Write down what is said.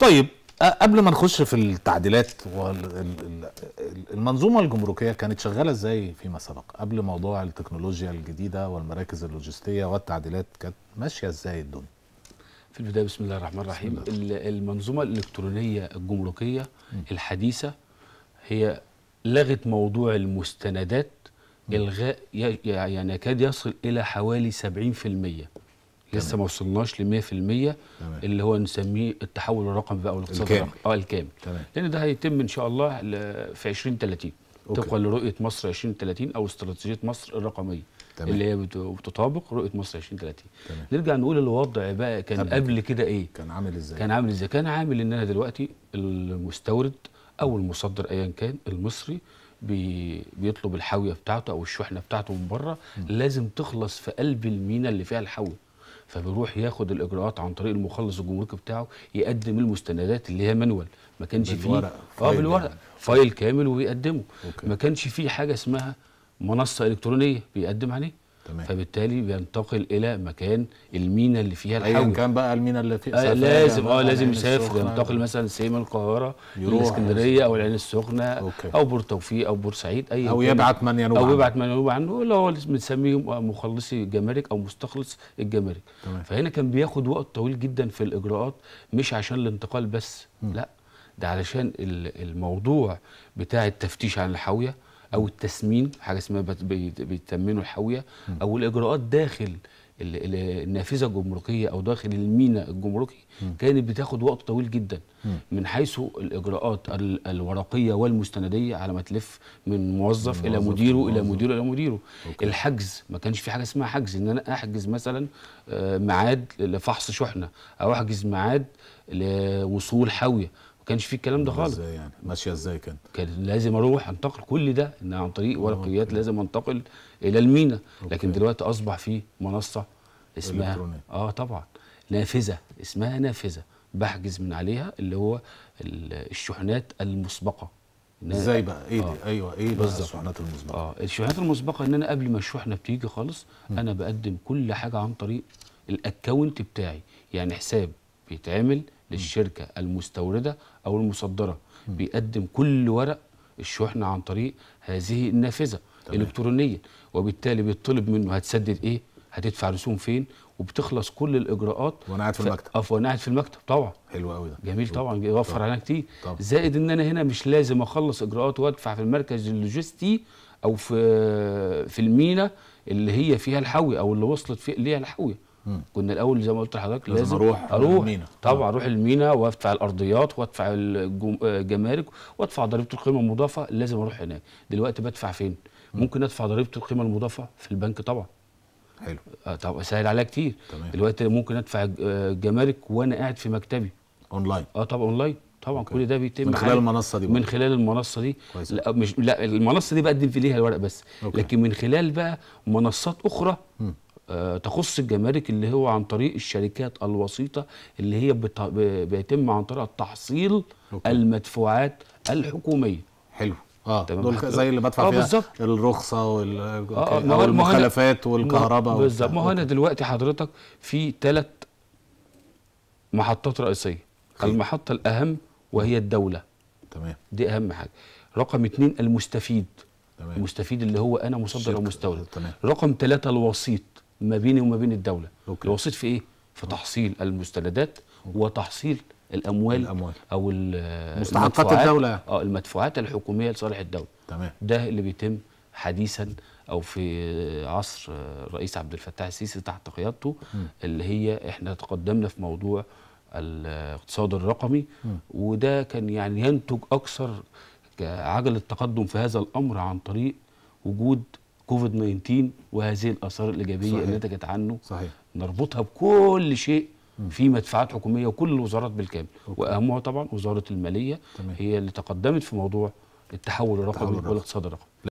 طيب قبل ما نخش في التعديلات المنظومه الجمركيه كانت شغاله ازاي فيما سبق قبل موضوع التكنولوجيا الجديده والمراكز اللوجستيه والتعديلات كانت ماشيه ازاي الدنيا في البدايه بسم الله الرحمن الرحيم الله. المنظومه الالكترونيه الجمركيه الحديثه هي لغت موضوع المستندات الغاء يعني يكاد يصل الى حوالي 70% لسه ما وصلناش ل 100% اللي هو نسميه التحول الرقمي بقى والاقتصاد الرقمي اه الكامل تمام. لان ده هيتم ان شاء الله في 2030 طبقا لرؤيه مصر 2030 او استراتيجيه مصر الرقميه تمام. اللي هي بتطابق رؤيه مصر 2030 تمام. نرجع نقول الوضع بقى كان قبل, قبل كده ايه كان عامل ازاي كان عامل ازاي كان عامل ان انا دلوقتي المستورد او المصدر ايا كان المصري بي بيطلب الحاويه بتاعته او الشحنه بتاعته من بره لازم تخلص في قلب المينا اللي فيها الحاويه فبيروح ياخد الاجراءات عن طريق المخلص الجمركي بتاعه يقدم المستندات اللي هي مانوال ما كانش فيه اه بالورق يعني. فايل كامل ويقدمه أوكي. ما كانش فيه حاجه اسمها منصه الكترونيه بيقدم عليه تمام. فبالتالي بينتقل الى مكان المينا اللي فيها الحوض ايا كان بقى المينا اللي آه، فيها يعني آه لازم اه لازم يسافر ينتقل مثلا سي من القاهره يعني الاسكندريه او العين السخنه أوكي. او بورتوفيق او بورسعيد اي او يبعت من ينوب او يبعت من ينوب عنه اللي هو بنسميهم مخلصي الجمارك او مستخلص الجمارك تمام. فهنا كان بياخد وقت طويل جدا في الاجراءات مش عشان الانتقال بس م. لا ده علشان الموضوع بتاع التفتيش عن الحاويه او التسمين حاجه اسمها بيتمنوا الحاويه او الاجراءات داخل النافذه الجمركيه او داخل الميناء الجمركي كانت بتاخد وقت طويل جدا من حيث الاجراءات الورقيه والمستنديه على ما تلف من موظف, موظف الى مديره موظف. الى مديره الى مديره أوكي. الحجز ما كانش في حاجه اسمها حجز ان انا احجز مثلا آه، ميعاد لفحص شحنه او احجز ميعاد لوصول حاويه كانش في الكلام ده خالص ازاي يعني ماشيه ازاي كان كان لازم اروح انتقل كل ده ان عن طريق ورقيات لازم انتقل الى المينا لكن دلوقتي اصبح في منصه اسمها اه طبعا نافذه اسمها نافذه بحجز من عليها اللي هو الشحنات المسبقه ازاي بقى ايه دي آه. ايوه ايه بقى الشحنات المسبقه اه الشحنات المسبقه ان انا قبل ما الشحنه بتيجي خالص انا بقدم كل حاجه عن طريق الاكونت بتاعي يعني حساب بيتعمل للشركه المستورده او المصدره بيقدم كل ورق الشحن عن طريق هذه النافذه تمام. الكترونيا وبالتالي بيطلب منه هتسدد ايه هتدفع رسوم فين وبتخلص كل الاجراءات وانا قاعد في المكتب اه وانا قاعد في المكتب طبعا حلو قوي ده جميل طبعا بيوفر علينا كتير طبعا. زائد ان انا هنا مش لازم اخلص اجراءات وادفع في المركز اللوجستي او في في المينا اللي هي فيها الحوي او اللي وصلت فيها ليها الحوي كنا الاول زي ما قلت لحضرتك لازم, لازم اروح اروح المينا. طبعا اروح المينا وادفع الارضيات وادفع الجمارك آه، وادفع ضريبه القيمه المضافه لازم اروح هناك دلوقتي بدفع فين ممكن ادفع ضريبه القيمه المضافه في البنك طبعا حلو آه، طب سهل عليا كتير تمام. دلوقتي ممكن ادفع الجمارك آه، وانا قاعد في مكتبي اونلاين اه طبعا اونلاين طبعا أوكي. كل ده بيتم من خلال المنصه دي بقى. من خلال المنصه دي كويس. لا مش لا المنصه دي بقدم ليها الورق بس أوكي. لكن من خلال بقى منصات اخرى م. تخص الجمارك اللي هو عن طريق الشركات الوسيطة اللي هي بيتم عن طريق تحصيل المدفوعات الحكومية حلو اه تمام دول زي اللي بدفع آه فيها بالزبط. الرخصه وال آه, آه، المخالفات والمخالفات والكهرباء بالظبط ما هو انا دلوقتي حضرتك في ثلاث محطات رئيسيه خير. المحطه الاهم وهي الدوله تمام دي اهم حاجه رقم اثنين المستفيد تمام. المستفيد اللي هو انا مصدر او مستورد تمام رقم ثلاثة الوسيط ما بيني وما بين الدوله أوكي. الوسيط في ايه في تحصيل المستندات وتحصيل الاموال, الأموال. او مستحقات الدوله اه المدفوعات الحكوميه لصالح الدوله تمام ده اللي بيتم حديثا او في عصر الرئيس عبد الفتاح السيسي تحت قيادته م. اللي هي احنا تقدمنا في موضوع الاقتصاد الرقمي م. وده كان يعني ينتج اكثر عجله التقدم في هذا الامر عن طريق وجود كوفيد 19 وهذه الاثار الايجابيه صحيح. اللي نتجت عنه صحيح. نربطها بكل شيء في مدفعات حكوميه وكل الوزارات بالكامل أوكي. واهمها طبعا وزاره الماليه تمام. هي اللي تقدمت في موضوع التحول الرقمي والاقتصاد الرقمي